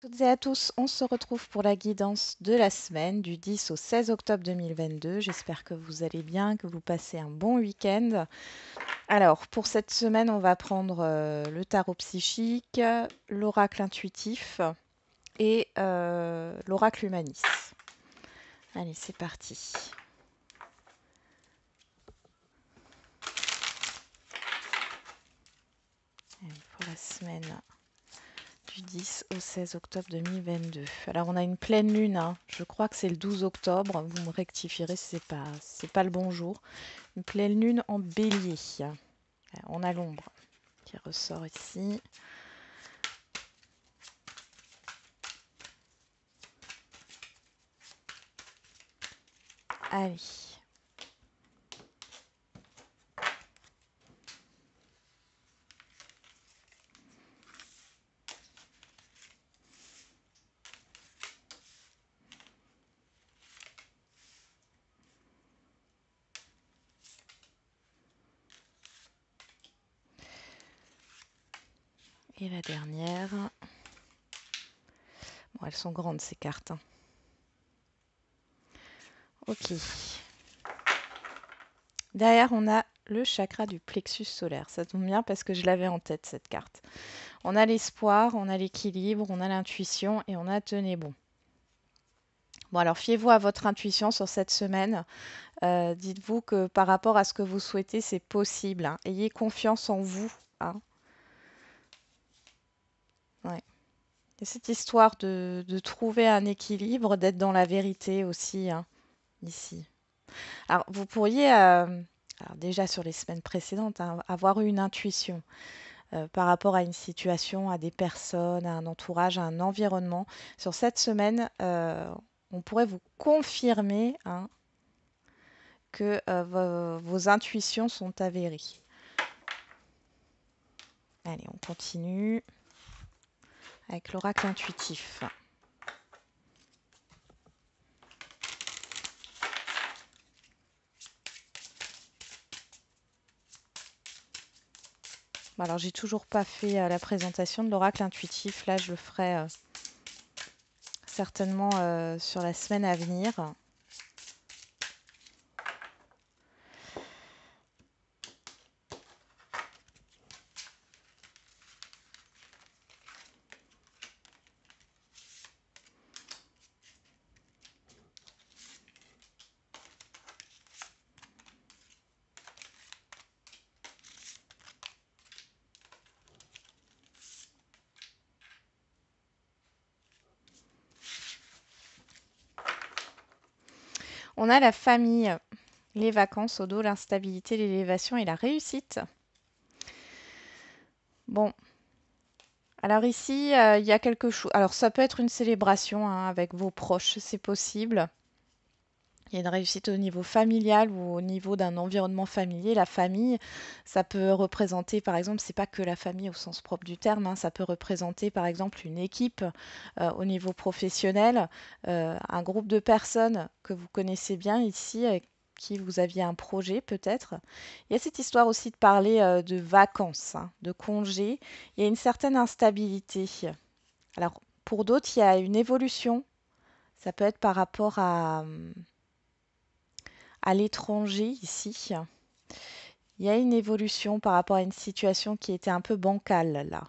toutes et à tous, on se retrouve pour la guidance de la semaine du 10 au 16 octobre 2022. J'espère que vous allez bien, que vous passez un bon week-end. Alors, pour cette semaine, on va prendre euh, le tarot psychique, l'oracle intuitif et euh, l'oracle humaniste. Allez, c'est parti. pour la semaine du 10 au 16 octobre 2022. Alors on a une pleine lune, hein. je crois que c'est le 12 octobre, vous me rectifierez si ce n'est pas, pas le bon jour. Une pleine lune en bélier. On a l'ombre qui ressort ici. Allez. Et la dernière. Bon, elles sont grandes ces cartes. Hein. Ok. Derrière, on a le chakra du plexus solaire. Ça tombe bien parce que je l'avais en tête cette carte. On a l'espoir, on a l'équilibre, on a l'intuition et on a tenez bon. Bon alors fiez-vous à votre intuition sur cette semaine. Euh, dites-vous que par rapport à ce que vous souhaitez, c'est possible. Hein. Ayez confiance en vous. Hein. Ouais. Et cette histoire de, de trouver un équilibre, d'être dans la vérité aussi, hein, ici. Alors, vous pourriez, euh, alors déjà sur les semaines précédentes, hein, avoir eu une intuition euh, par rapport à une situation, à des personnes, à un entourage, à un environnement. Sur cette semaine, euh, on pourrait vous confirmer hein, que vos, vos intuitions sont avérées. Allez, on continue avec l'oracle intuitif. alors j'ai toujours pas fait euh, la présentation de l'oracle intuitif. Là, je le ferai euh, certainement euh, sur la semaine à venir. On a la famille, les vacances au dos, l'instabilité, l'élévation et la réussite. Bon. Alors ici, euh, il y a quelque chose. Alors ça peut être une célébration hein, avec vos proches, c'est possible. Il y a une réussite au niveau familial ou au niveau d'un environnement familier. La famille, ça peut représenter, par exemple, c'est pas que la famille au sens propre du terme, hein, ça peut représenter, par exemple, une équipe euh, au niveau professionnel, euh, un groupe de personnes que vous connaissez bien ici, avec euh, qui vous aviez un projet peut-être. Il y a cette histoire aussi de parler de vacances, hein, de congés. Il y a une certaine instabilité. Alors, pour d'autres, il y a une évolution. Ça peut être par rapport à hum, à l'étranger ici. Il y a une évolution par rapport à une situation qui était un peu bancale là.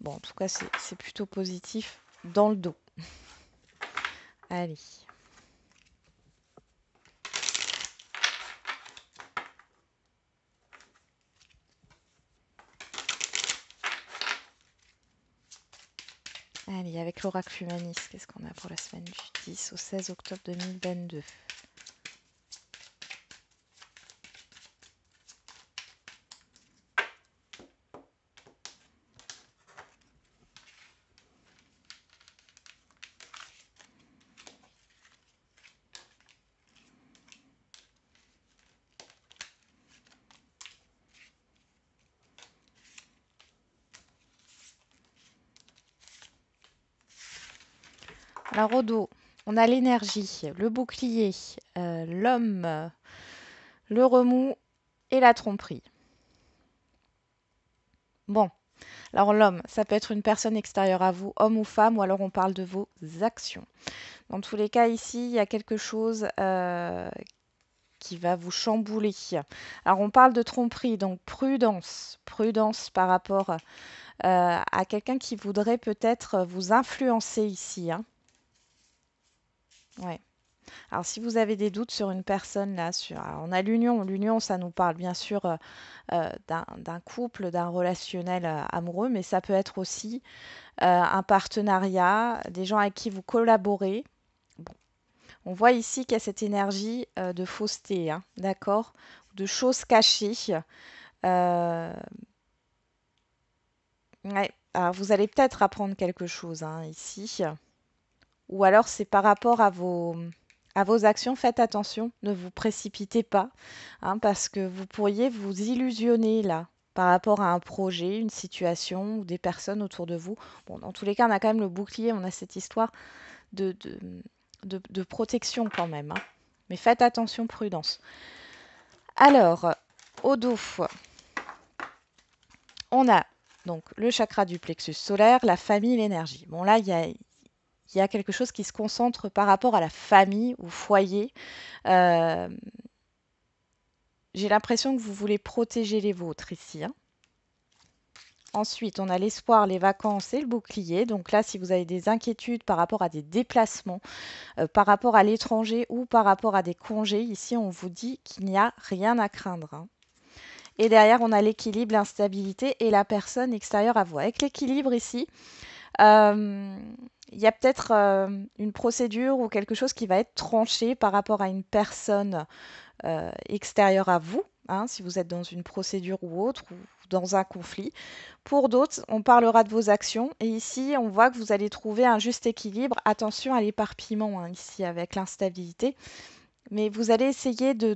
Bon, en tout cas, c'est plutôt positif dans le dos. Allez. Allez, avec l'oracle humaniste, qu'est-ce qu'on a pour la semaine du 10 au 16 octobre 2022 au dos, on a l'énergie, le bouclier, euh, l'homme, le remous et la tromperie. Bon, alors l'homme, ça peut être une personne extérieure à vous, homme ou femme, ou alors on parle de vos actions. Dans tous les cas, ici, il y a quelque chose euh, qui va vous chambouler. Alors on parle de tromperie, donc prudence, prudence par rapport euh, à quelqu'un qui voudrait peut-être vous influencer ici. Hein. Ouais. Alors, si vous avez des doutes sur une personne, là, sur on a l'union. L'union, ça nous parle bien sûr, euh, euh, d'un couple, d'un relationnel, euh, amoureux, mais ça peut être aussi, un partenariat, des gens avec qui vous collaborez. on voit ici qu'il y a cette énergie, de fausseté, hein, d'accord? De choses cachées, alors vous allez peut-être apprendre quelque chose, hein, ici ou alors c'est par rapport à vos, à vos actions, faites attention, ne vous précipitez pas, hein, parce que vous pourriez vous illusionner là par rapport à un projet, une situation ou des personnes autour de vous. Bon, dans tous les cas, on a quand même le bouclier, on a cette histoire de, de, protection quand même. Hein. Mais faites attention, prudence. Alors, au dos, on a donc le chakra du plexus solaire, la famille, l'énergie. Bon là, il y a, il y a quelque chose qui se concentre par rapport à la famille, ou foyer. Euh, j'ai l'impression que vous voulez protéger les vôtres ici. Hein. Ensuite, on a l'espoir, les vacances et le bouclier. Donc là, si vous avez des inquiétudes par rapport à des déplacements, euh, par rapport à l'étranger ou par rapport à des congés, ici, on vous dit qu'il n'y a rien à craindre. Hein. Et derrière, on a l'équilibre, l'instabilité et la personne extérieure à vous. Avec l'équilibre ici, euh, il y a peut-être euh, une procédure ou quelque chose qui va être tranché par rapport à une personne euh, extérieure à vous, hein, si vous êtes dans une procédure ou autre, ou dans un conflit. Pour d'autres, on parlera de vos actions. Et ici, on voit que vous allez trouver un juste équilibre. Attention à l'éparpillement hein, ici avec l'instabilité mais vous allez essayer de,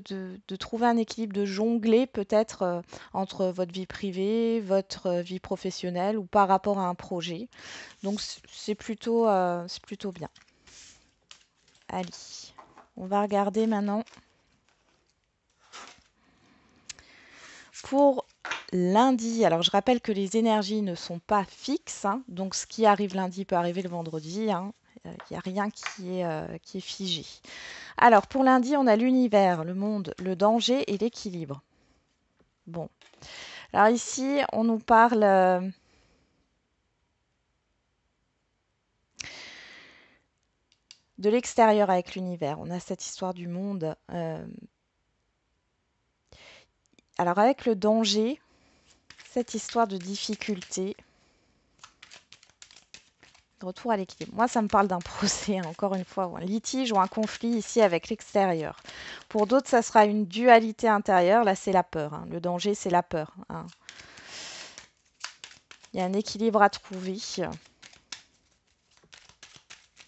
trouver un équilibre, de jongler peut-être euh, entre votre vie privée, votre euh, vie professionnelle ou par rapport à un projet. Donc c'est plutôt, euh, plutôt bien. Allez, on va regarder maintenant pour lundi. Alors je rappelle que les énergies ne sont pas fixes, hein, donc ce qui arrive lundi peut arriver le vendredi. Hein. Il n'y a rien euh, qui est, figé. Alors, pour lundi, on a l'univers, le monde, le danger et l'équilibre. Bon. Alors ici, on nous parle... Euh, de l'extérieur avec l'univers. On a cette histoire du monde. Euh, alors avec le danger, cette histoire de difficulté retour à l'équilibre. Moi, ça me parle d'un procès, hein, encore une fois, un litige ou un conflit ici avec l'extérieur. Pour d'autres, ça sera une dualité intérieure. Là, c'est la peur. Hein. Le danger, c'est la peur. Hein. Il y a un équilibre à trouver.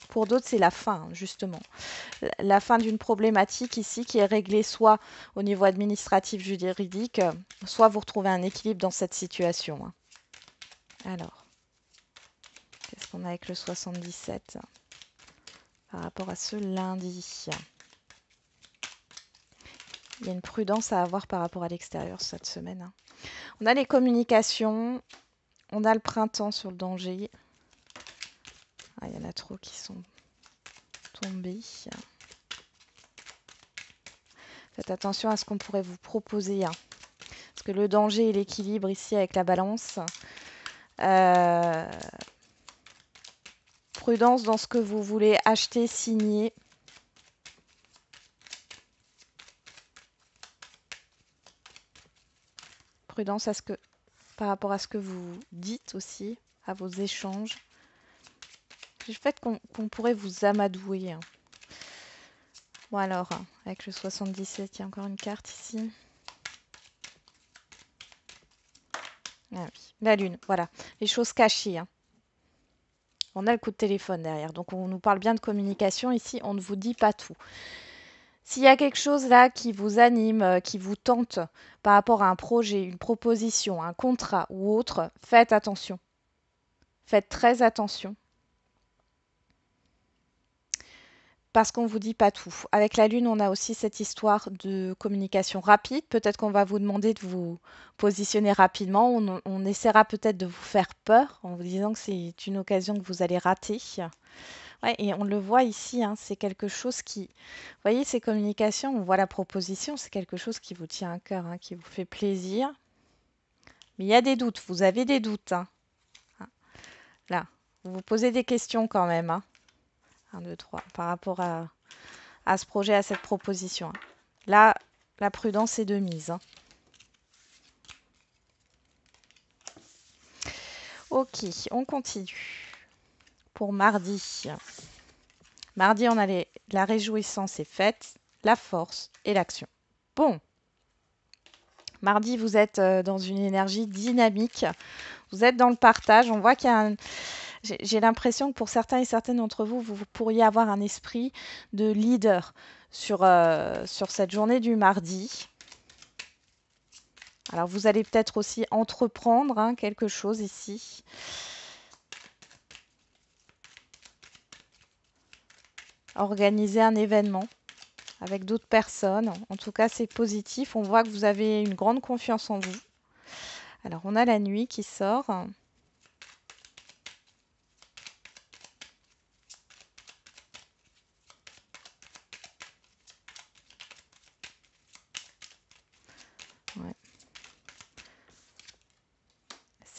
Pour d'autres, c'est la fin, justement. La fin d'une problématique ici qui est réglée soit au niveau administratif juridique, soit vous retrouvez un équilibre dans cette situation. Alors. On a avec le 77 par rapport à ce lundi. Il y a une prudence à avoir par rapport à l'extérieur cette semaine. Hein. On a les communications, on a le printemps sur le danger. Ah, il y en a trop qui sont tombés. Faites attention à ce qu'on pourrait vous proposer. Hein. Parce que le danger et l'équilibre ici avec la balance, euh, prudence dans ce que vous voulez acheter, signer. Prudence à ce que, par rapport à ce que vous dites aussi, à vos échanges. Le fait qu'on pourrait vous amadouer. Hein. Bon alors, avec le 77, il y a encore une carte ici. Ah oui, la lune, voilà. Les choses cachées. Hein. On a le coup de téléphone derrière. Donc on nous parle bien de communication ici, on ne vous dit pas tout. S'il y a quelque chose là qui vous anime, euh, qui vous tente par rapport à un projet, une proposition, un contrat ou autre, faites attention. Faites très attention parce qu'on ne vous dit pas tout. Avec la Lune, on a aussi cette histoire de communication rapide. Peut-être qu'on va vous demander de vous positionner rapidement. On, essaiera peut-être de vous faire peur en vous disant que c'est une occasion que vous allez rater. Ouais, et on le voit ici, hein, c'est quelque chose qui... Vous voyez, ces communications, on voit la proposition, c'est quelque chose qui vous tient à cœur, hein, qui vous fait plaisir. Mais il y a des doutes, vous avez des doutes. Hein. Là, vous vous posez des questions quand même. 1, 2, 3, par rapport à, ce projet, à cette proposition. Là, la prudence est de mise. Hein. Ok, on continue. Pour mardi. Mardi, on a la réjouissance est faite, la force et l'action. Bon. Mardi, vous êtes euh, dans une énergie dynamique. Vous êtes dans le partage. On voit qu'il y a un, j'ai l'impression que pour certains et certaines d'entre vous, vous pourriez avoir un esprit de leader euh, sur, cette journée du mardi. Alors vous allez peut-être aussi entreprendre hein, quelque chose ici. Organiser un événement avec d'autres personnes. En tout cas, c'est positif. On voit que vous avez une grande confiance en vous. Alors on a la nuit qui sort.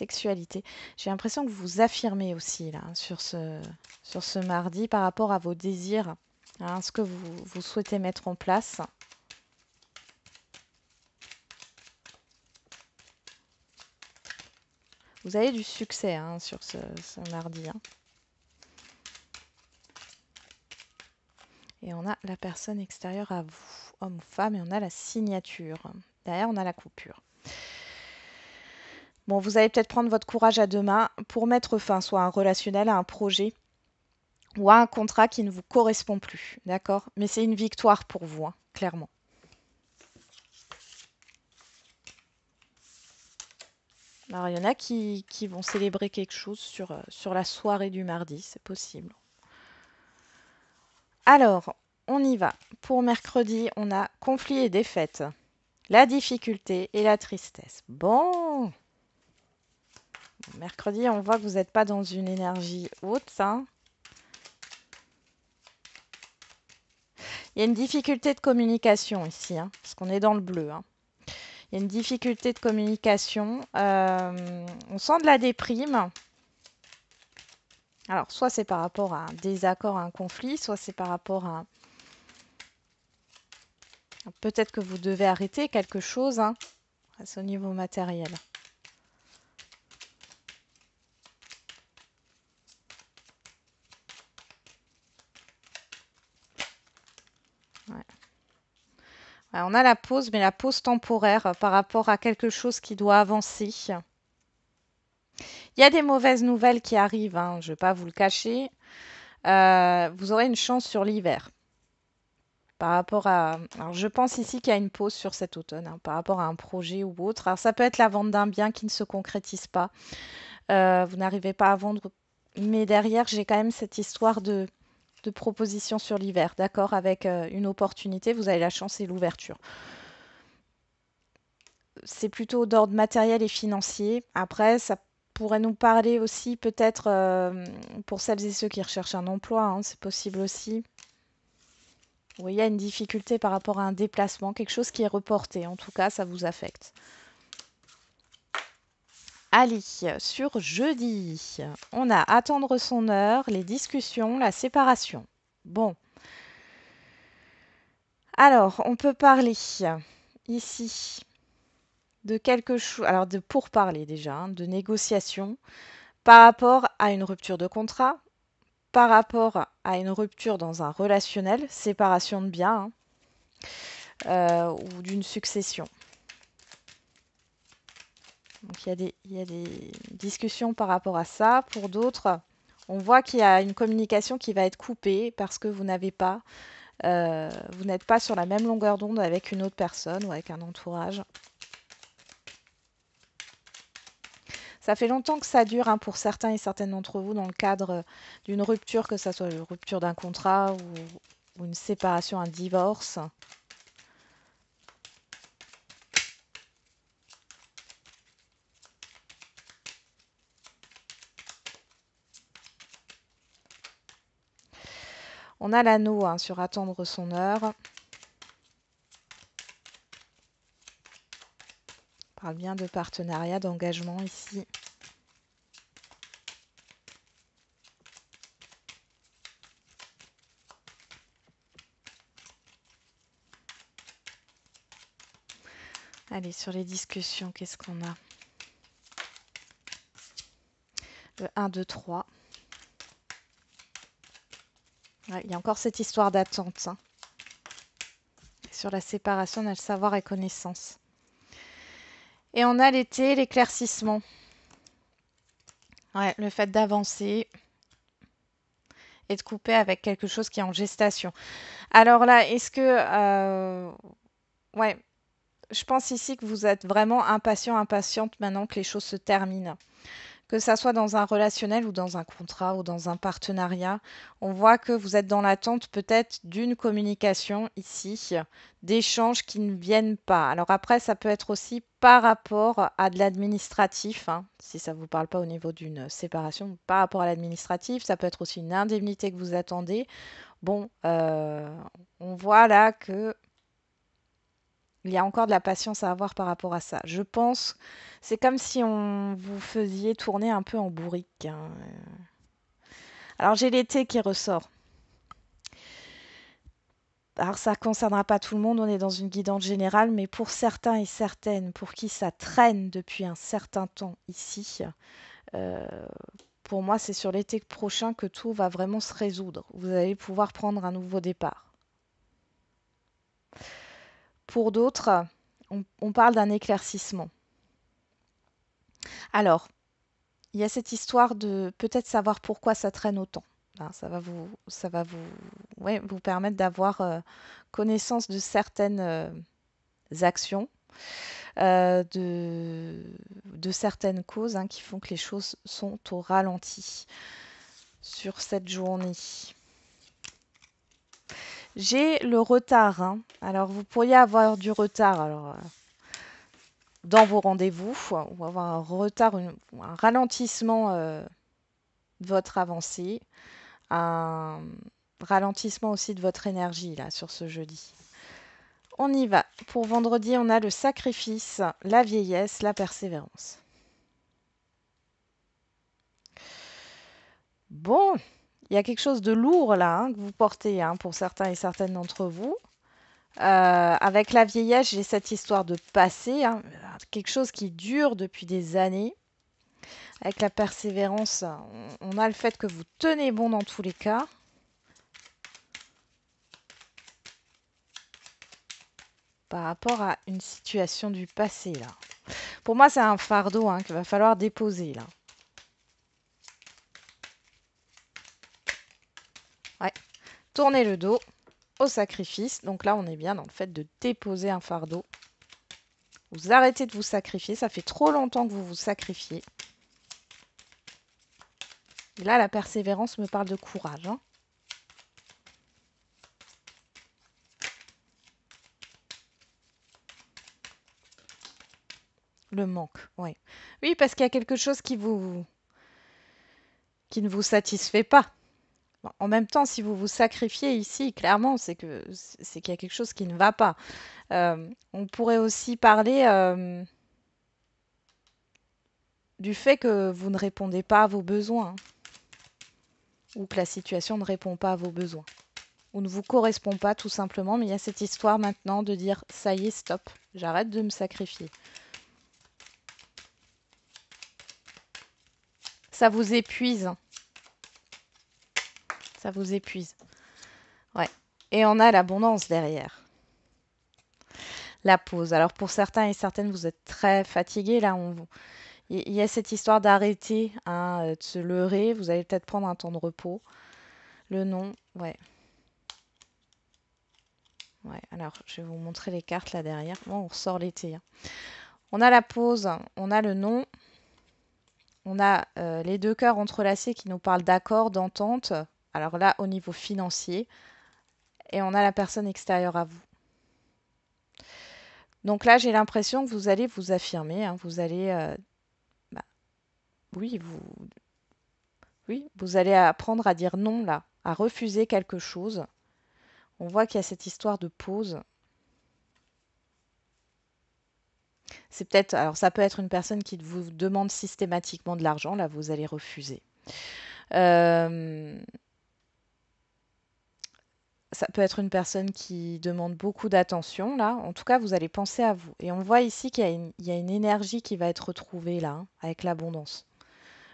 sexualité. J'ai l'impression que vous vous affirmez aussi là sur ce, sur ce mardi par rapport à vos désirs, hein, ce que vous, souhaitez mettre en place. Vous avez du succès hein, sur ce, mardi. Hein. Et on a la personne extérieure à vous, homme ou femme, et on a la signature. Derrière, on a la coupure. Bon, vous allez peut-être prendre votre courage à deux mains pour mettre fin soit à un relationnel, à un projet ou à un contrat qui ne vous correspond plus. D'accord Mais c'est une victoire pour vous, hein, clairement. Alors, il y en a qui, vont célébrer quelque chose sur, euh, sur la soirée du mardi, c'est possible. Alors, on y va. Pour mercredi, on a conflit et défaite, la difficulté et la tristesse. Bon, Mercredi, on voit que vous n'êtes pas dans une énergie haute. Hein. Il y a une difficulté de communication ici, hein, parce qu'on est dans le bleu. Hein. Il y a une difficulté de communication. Euh, on sent de la déprime. Alors, soit c'est par rapport à un désaccord, à un conflit, soit c'est par rapport à... Peut-être que vous devez arrêter quelque chose. Hein. au niveau matériel. on a la pause, mais la pause temporaire euh, par rapport à quelque chose qui doit avancer. Il y a des mauvaises nouvelles qui arrivent, hein, je ne vais pas vous le cacher. Euh, vous aurez une chance sur l'hiver. Par rapport à. Alors, je pense ici qu'il y a une pause sur cet automne, hein, par rapport à un projet ou autre. ça peut être la vente d'un bien qui ne se concrétise pas. Euh, vous n'arrivez pas à vendre. Mais derrière, j'ai quand même cette histoire de de propositions sur l'hiver, d'accord, avec euh, une opportunité, vous avez la chance et l'ouverture. C'est plutôt d'ordre matériel et financier. Après, ça pourrait nous parler aussi peut-être euh, pour celles et ceux qui recherchent un emploi, hein, c'est possible aussi. Oui, il y a une difficulté par rapport à un déplacement, quelque chose qui est reporté, en tout cas, ça vous affecte. Allez, sur jeudi, on a attendre son heure, les discussions, la séparation. Bon. Alors, on peut parler ici de quelque chose, alors de parler déjà, hein, de négociation par rapport à une rupture de contrat, par rapport à une rupture dans un relationnel, séparation de biens hein, euh, ou d'une succession. Donc il y, a des, discussions par rapport à ça. Pour d'autres, on voit qu'il y a une communication qui va être coupée parce que vous euh, n'êtes pas sur la même longueur d'onde avec une autre personne ou avec un entourage. Ça fait longtemps que ça dure hein, pour certains et certaines d'entre vous dans le cadre d'une rupture, que ce soit une rupture d'un contrat ou une séparation, un divorce. On a l'anneau hein, sur attendre son heure. On parle bien de partenariat, d'engagement ici. Allez, sur les discussions, qu'est-ce qu'on a Le 1, 2, 3 il y a encore cette histoire d'attente. Hein. Sur la séparation, on savoir et connaissance. Et on a l'été, l'éclaircissement. le fait d'avancer et de couper avec quelque chose qui est en gestation. Alors là, est-ce que... Euh, ouais, je pense ici que vous êtes vraiment impatient, impatiente maintenant que les choses se terminent que ça soit dans un relationnel ou dans un contrat ou dans un partenariat, on voit que vous êtes dans l'attente peut-être d'une communication ici, d'échanges qui ne viennent pas. Alors après, ça peut être aussi par rapport à de l'administratif, hein. si ça ne vous parle pas au niveau d'une séparation, par rapport à l'administratif, ça peut être aussi une indemnité que vous attendez. Bon, euh, on voit là que il y a encore de la patience à avoir par rapport à ça. Je pense, c'est comme si on vous faisiez tourner un peu en bourrique. Hein. Alors j'ai l'été qui ressort. Alors ça ne concernera pas tout le monde, on est dans une guidance générale, mais pour certains et certaines, pour qui ça traîne depuis un certain temps ici, euh, pour moi c'est sur l'été prochain que tout va vraiment se résoudre. Vous allez pouvoir prendre un nouveau départ. Pour d'autres, on, parle d'un éclaircissement. Alors, il y a cette histoire de peut-être savoir pourquoi ça traîne autant. Hein, ça va vous, ça va vous, vous permettre d'avoir euh, connaissance de certaines euh, actions, euh, de, certaines causes hein, qui font que les choses sont au ralenti sur cette journée. J'ai le retard. Hein. Alors, vous pourriez avoir du retard euh, dans vos rendez-vous ou avoir un retard, un ralentissement euh, de votre avancée, un ralentissement aussi de votre énergie là sur ce jeudi. On y va. Pour vendredi, on a le sacrifice, la vieillesse, la persévérance. Bon, il y a quelque chose de lourd là hein, que vous portez hein, pour certains et certaines d'entre vous. Euh, avec la vieillesse, j'ai cette histoire de passé, hein, quelque chose qui dure depuis des années. Avec la persévérance, on, a le fait que vous tenez bon dans tous les cas. par rapport à une situation du passé là. Pour moi, c'est un fardeau qu'il va falloir déposer là. Tournez le dos au sacrifice. Donc là, on est bien dans le fait de déposer un fardeau. Vous arrêtez de vous sacrifier, ça fait trop longtemps que vous vous sacrifiez. Et là, la persévérance me parle de courage. Hein. Le manque, oui. Oui, parce qu'il y a quelque chose qui vous qui ne vous satisfait pas en même temps, si vous vous sacrifiez ici, clairement, c'est que c'est qu'il y a quelque chose qui ne va pas. Euh, on pourrait aussi parler euh, du fait que vous ne répondez pas à vos besoins, ou que la situation ne répond pas à vos besoins, ou ne vous correspond pas tout simplement. Mais il y a cette histoire maintenant de dire ça y est, stop, j'arrête de me sacrifier. Ça vous épuise ça vous épuise. Ouais. Et on a l'abondance derrière. La pause. Alors pour certains et certaines, vous êtes très fatigués. Là, vous... il y a cette histoire d'arrêter, hein, euh, de se leurrer. Vous allez peut-être prendre un temps de repos. Le nom, ouais. Ouais, alors je vais vous montrer les cartes là derrière. Bon, on ressort l'été. Hein. On a la pause, on a le nom, on a euh, les deux cœurs entrelacés qui nous parlent d'accord, d'entente, alors là, au niveau financier, et on a la personne extérieure à vous. Donc là, j'ai l'impression que vous allez vous affirmer, hein. vous allez, euh, bah, oui, vous, oui, vous allez apprendre à dire non là, à refuser quelque chose. On voit qu'il y a cette histoire de pause. C'est peut-être, alors ça peut être une personne qui vous demande systématiquement de l'argent, là vous allez refuser. Euh, ça peut être une personne qui demande beaucoup d'attention, là. En tout cas, vous allez penser à vous. Et on voit ici qu'il y, a une- énergie qui va être retrouvée, là, hein, avec l'abondance.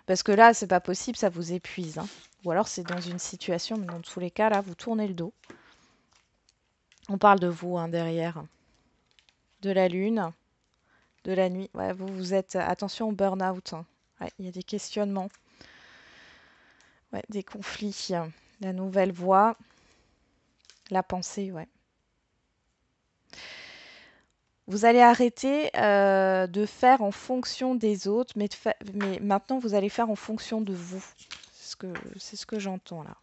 Parce que là, c'est pas possible, ça vous épuise. Hein. Ou alors, c'est dans une situation, mais dans tous les cas, là, vous tournez le dos. On parle de vous, hein, derrière. De la lune, de la nuit. Ouais, vous, vous êtes... Euh, attention au burn-out. Hein. il y a des questionnements. Ouais, des conflits. La nouvelle voie. La pensée, ouais. Vous allez arrêter euh, de faire en fonction des autres, mais, maintenant vous allez faire en fonction de vous. C'est ce que, c'est ce que j'entends là.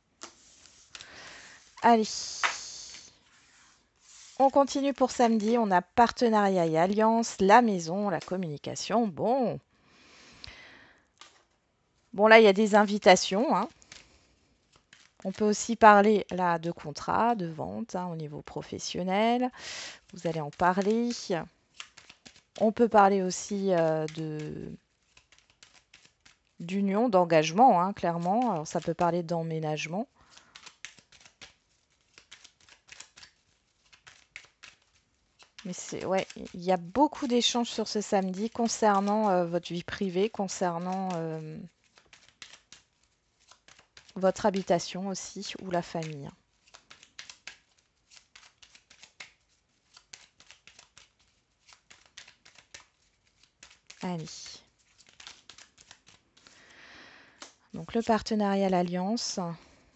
Allez. On continue pour samedi. On a partenariat et alliance, la maison, la communication. Bon. Bon, là, il y a des invitations. Hein. On peut aussi parler là de contrat, de vente hein, au niveau professionnel. Vous allez en parler. On peut parler aussi euh, de d'union, d'engagement, hein, clairement. ça peut parler d'emménagement. Mais c'est ouais, il y a beaucoup d'échanges sur ce samedi concernant euh, votre vie privée, concernant euh, votre habitation aussi ou la famille. Allez. Donc le partenariat, l'alliance.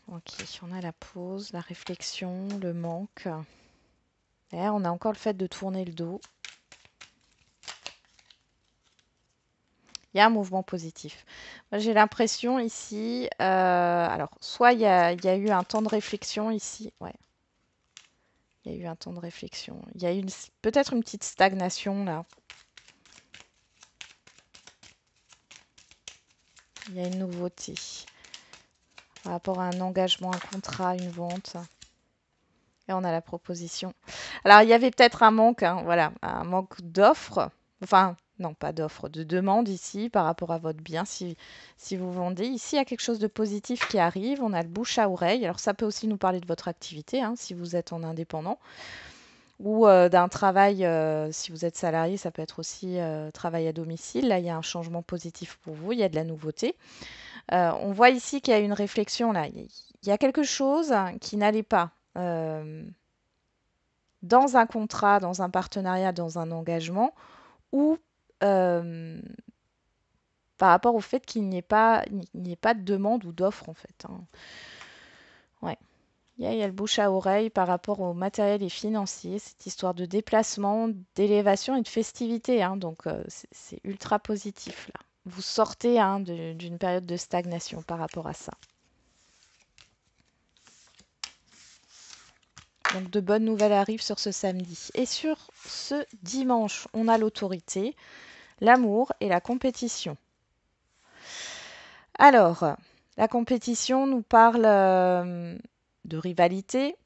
Ok, on a la pause, la réflexion, le manque. Et eh, on a encore le fait de tourner le dos. Il y a un mouvement positif. J'ai l'impression ici, euh, alors soit il y, a, eu un temps de réflexion ici, ouais. Il y a eu un temps de réflexion. Il y a eu peut-être une petite stagnation là. Il y a une nouveauté par rapport à un engagement, un contrat, une vente. Et on a la proposition. Alors il y avait peut-être un manque, hein, voilà, un manque d'offres. Enfin, non pas d'offre, de demande ici par rapport à votre bien si, si vous vendez. Ici, il y a quelque chose de positif qui arrive, on a le bouche à oreille, alors ça peut aussi nous parler de votre activité hein, si vous êtes en indépendant ou euh, d'un travail, euh, si vous êtes salarié, ça peut être aussi euh, travail à domicile. Là, il y a un changement positif pour vous, il y a de la nouveauté. on voit ici qu'il y a une réflexion là. Il y a quelque chose qui n'allait pas dans un contrat, dans un partenariat, dans un engagement, ou euh, par rapport au fait qu'il n'y ait, pas, n'y pas de demande ou d'offre, en fait. Hein. Ouais. Il y, a le bouche à oreille par rapport au matériel et financier, cette histoire de déplacement, d'élévation et de festivité. Hein. donc, euh, c'est, ultra positif, là. Vous sortez hein, d'une période de stagnation par rapport à ça. Donc de bonnes nouvelles arrivent sur ce samedi. Et sur ce dimanche, on a l'autorité, l'amour et la compétition. Alors, la compétition nous parle euh, de rivalité.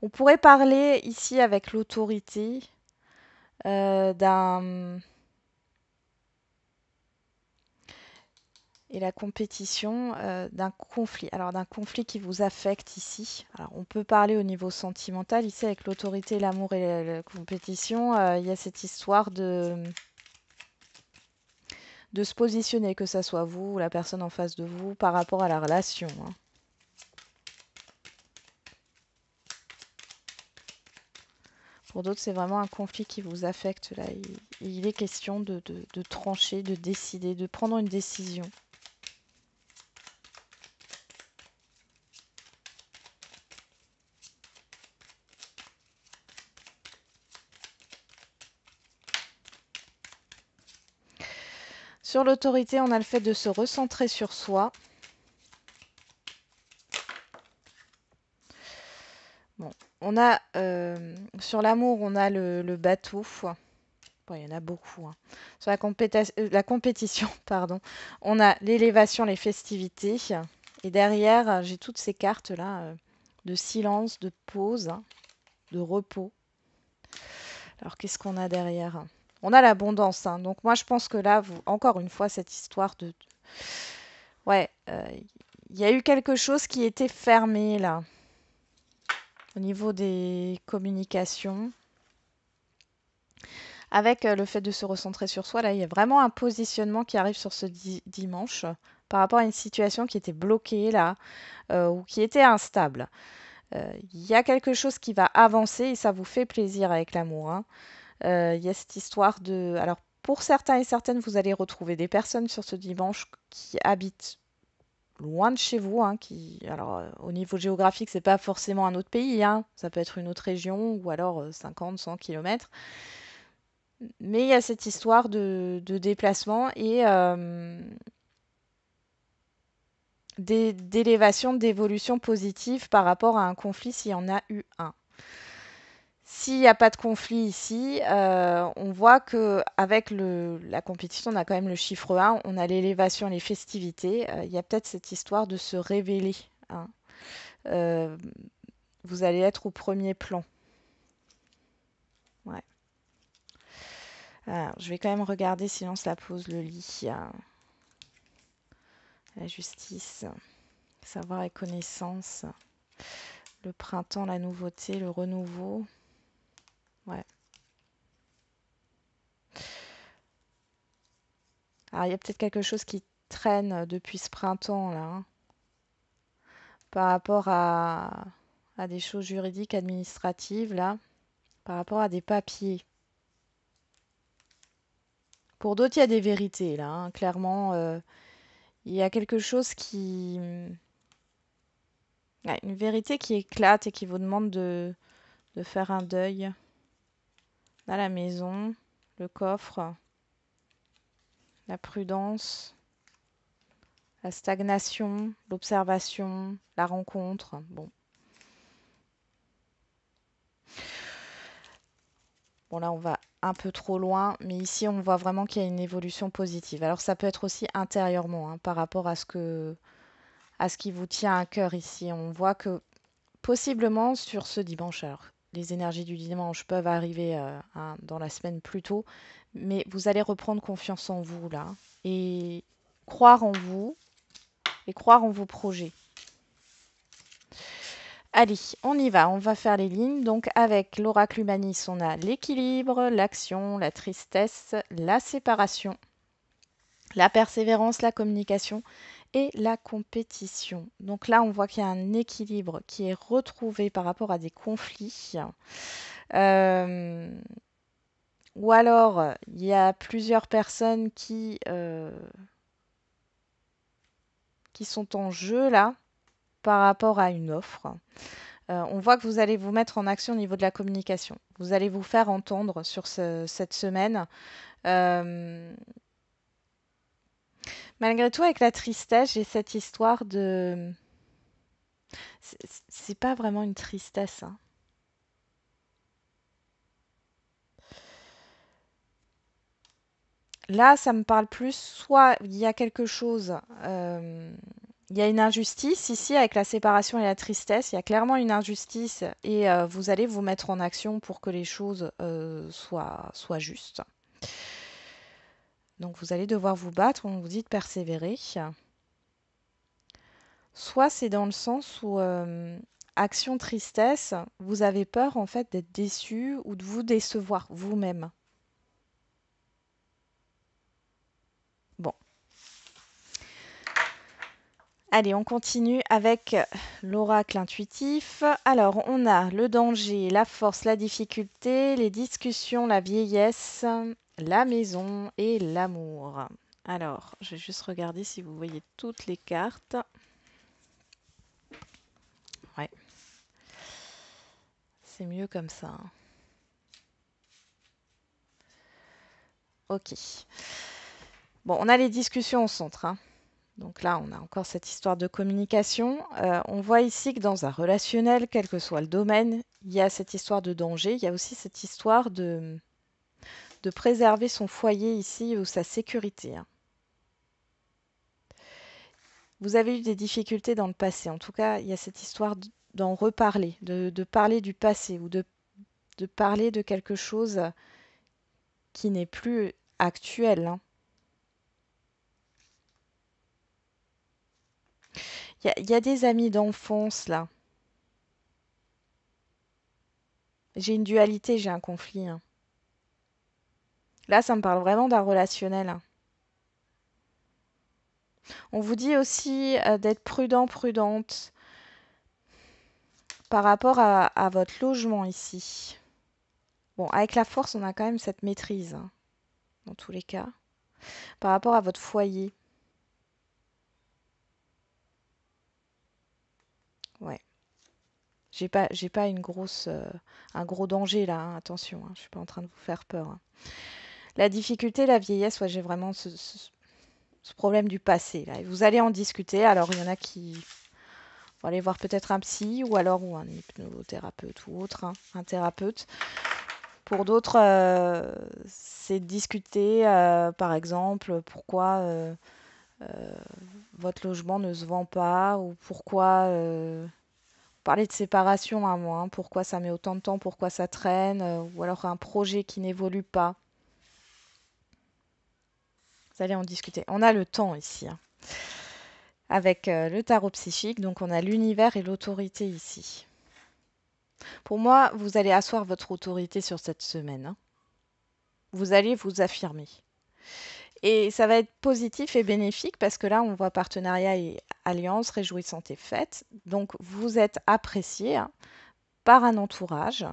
On pourrait parler ici avec l'autorité euh, d'un et la compétition euh, d'un conflit. Alors d'un conflit qui vous affecte ici. Alors on peut parler au niveau sentimental ici avec l'autorité, l'amour et la, compétition. Euh, il y a cette histoire de de se positionner, que ça soit vous ou la personne en face de vous, par rapport à la relation. Hein. Pour d'autres, c'est vraiment un conflit qui vous affecte. Là. Il, est question de trancher, de décider, de prendre une décision. Sur l'autorité, on a le fait de se recentrer sur soi. Bon, on a euh, sur l'amour, on a le, bateau. il y en a beaucoup. Hein. Sur la, euh, la, compétition, pardon, on a l'élévation, les festivités. Et derrière, j'ai toutes ces cartes-là euh, de silence, de pause, hein, de repos. Alors, qu'est-ce qu'on a derrière on a l'abondance. Hein. Donc moi, je pense que là, encore une fois, cette histoire de... Ouais, il euh, y a eu quelque chose qui était fermé là, au niveau des communications. Avec euh, le fait de se recentrer sur soi, là, il y a vraiment un positionnement qui arrive sur ce dimanche par rapport à une situation qui était bloquée là, euh, ou qui était instable. Il y a quelque chose qui va avancer et ça vous fait plaisir avec l'amour. Hein. Euh, il y a cette histoire de... Alors pour certains et certaines, vous allez retrouver des personnes sur ce dimanche qui habitent loin de chez vous, hein, qui, alors euh, au niveau géographique, ce n'est pas forcément un autre pays, hein. ça peut être une autre région ou alors 50, 100 km. Mais il y a cette histoire de, déplacement et euh, d'élévation, d'évolution positive par rapport à un conflit s'il y en a eu un s'il n'y a pas de conflit ici, euh, on voit que avec la compétition, on a quand même le chiffre 1, on a l'élévation, les festivités. Euh, il y a peut-être cette histoire de se révéler. Hein. Euh, vous allez être au premier plan. je vais quand même regarder, sinon ça pose le lit. Hein. La justice, savoir et connaissance, le printemps, la nouveauté, le renouveau. Ouais. il y a peut-être quelque chose qui traîne euh, depuis ce printemps, là, hein, par rapport à, des choses juridiques, administratives, là, par rapport à des papiers. Pour d'autres, il y a des vérités, là, hein, clairement. Euh, il y a quelque chose qui... une vérité qui éclate et qui vous demande de faire un deuil. Là, la maison, le coffre, la prudence, la stagnation, l'observation, la rencontre. Bon. Bon là on va un peu trop loin, mais ici on voit vraiment qu'il y a une évolution positive. Alors ça peut être aussi intérieurement hein, par rapport à ce que à ce qui vous tient à cœur ici. On voit que possiblement sur ce dimanche, les énergies du dimanche peuvent arriver euh, dans la semaine plus tôt, mais vous allez reprendre confiance en vous là et croire en vous et croire en vos projets. Allez, on y va, on va faire les lignes. Donc avec l'oracle humaniste, on a l'équilibre, l'action, la tristesse, la séparation, la persévérance, la communication, et la compétition. Donc là, on voit qu'il y a un équilibre qui est retrouvé par rapport à des conflits. Euh, ou alors, il y a plusieurs personnes qui, euh, qui sont en jeu là par rapport à une offre. Euh, on voit que vous allez vous mettre en action au niveau de la communication. Vous allez vous faire entendre sur cette semaine. Malgré tout, avec la tristesse, j'ai cette histoire de. C'est pas vraiment une tristesse, hein. Là, ça me parle plus, soit il y a quelque chose, euh, il y a une injustice ici avec la séparation et la tristesse, il y a clairement une injustice et euh, vous allez vous mettre en action pour que les choses euh, soient, soient justes. Donc vous allez devoir vous battre, on vous dit de persévérer. Soit c'est dans le sens où euh, action tristesse, vous avez peur en fait d'être déçu ou de vous décevoir vous-même. Bon. Allez, on continue avec l'oracle intuitif. Alors, on a le danger, la force, la difficulté, les discussions, la vieillesse, la maison et l'amour. Alors, je vais juste regarder si vous voyez toutes les cartes. Ouais. C'est mieux comme ça. Hein. Ok. Bon, on a les discussions au centre. Hein. Donc là, on a encore cette histoire de communication. Euh, on voit ici que dans un relationnel, quel que soit le domaine, il y a cette histoire de danger, il y a aussi cette histoire de, de préserver son foyer ici ou sa sécurité. Hein. Vous avez eu des difficultés dans le passé. En tout cas, il y a cette histoire d'en reparler, de, parler du passé ou de, parler de quelque chose qui n'est plus actuel. Hein. Il y, a des amis d'enfance là. J'ai une dualité, j'ai un conflit. Hein. Là, ça me parle vraiment d'un relationnel. On vous dit aussi euh, d'être prudent, prudente par rapport à, votre logement ici. Bon, avec la force, on a quand même cette maîtrise, hein, dans tous les cas, par rapport à votre foyer. Ouais. J'ai pas, j'ai pas une grosse, euh, un gros danger là, hein, attention, hein, je suis pas en train de vous faire peur. Hein la difficulté, la vieillesse, j'ai vraiment ce, problème du passé. Là. vous allez en discuter. Alors, il y en a qui vont aller voir peut-être un psy ou alors ou un hypnothérapeute ou autre, hein, un thérapeute. Pour d'autres, euh, c'est c'est discuter, euh, par exemple, pourquoi euh, votre logement ne se vend pas ou pourquoi parler de séparation à moi, hein, pourquoi ça met autant de temps, pourquoi ça traîne, ou alors un projet qui n'évolue pas allez en discuter. On a le temps ici, hein. avec euh, le tarot psychique, donc on a l'univers et l'autorité ici. Pour moi, vous allez asseoir votre autorité sur cette semaine. Hein. Vous allez vous affirmer. Et ça va être positif et bénéfique parce que là, on voit partenariat et alliance, réjouissante et fête. Donc, vous êtes apprécié hein, par un entourage.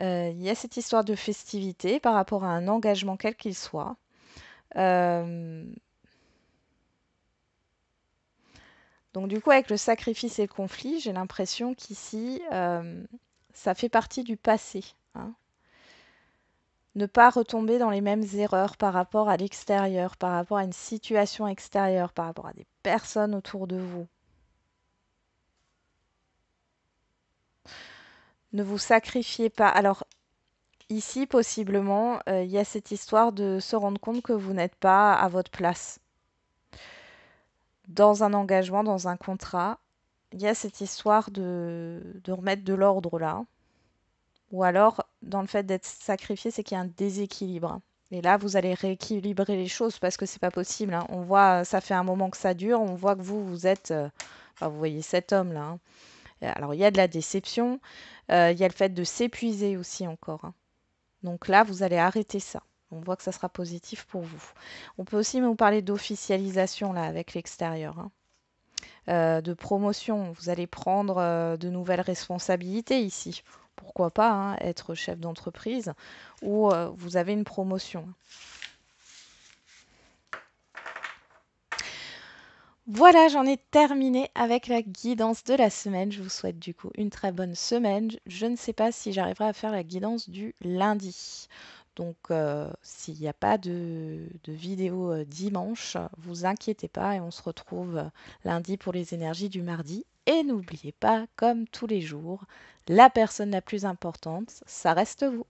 Euh, il y a cette histoire de festivité par rapport à un engagement quel qu'il soit. Euh, donc du coup, avec le sacrifice et le conflit, j'ai l'impression qu'ici, euh, ça fait partie du passé. Hein. Ne pas retomber dans les mêmes erreurs par rapport à l'extérieur, par rapport à une situation extérieure, par rapport à des personnes autour de vous. Ne vous sacrifiez pas. Alors, ici, possiblement, euh, il y a cette histoire de se rendre compte que vous n'êtes pas à votre place. Dans un engagement, dans un contrat, il y a cette histoire de, remettre de l'ordre là. Ou alors, dans le fait d'être sacrifié, c'est qu'il y a un déséquilibre. Et là, vous allez rééquilibrer les choses parce que c'est pas possible. Hein. On voit, ça fait un moment que ça dure. On voit que vous, vous êtes. Euh, vous voyez cet homme là. Hein. Euh, alors, il y a de la déception. il y a le fait de s'épuiser aussi encore. Hein. Donc là, vous allez arrêter ça. On voit que ça sera positif pour vous. On peut aussi vous parler d'officialisation là avec l'extérieur. Hein. Euh, de promotion, vous allez prendre euh, de nouvelles responsabilités ici. Pourquoi pas hein, être chef d'entreprise ou euh, vous avez une promotion. Voilà, j'en ai terminé avec la guidance de la semaine. Je vous souhaite du coup une très bonne semaine. Je ne sais pas si j'arriverai à faire la guidance du lundi. Donc, euh, s'il n'y a pas de, vidéo euh, dimanche, vous inquiétez pas et on se retrouve euh, lundi pour les énergies du mardi. Et n'oubliez pas, comme tous les jours, la personne la plus importante, ça reste vous.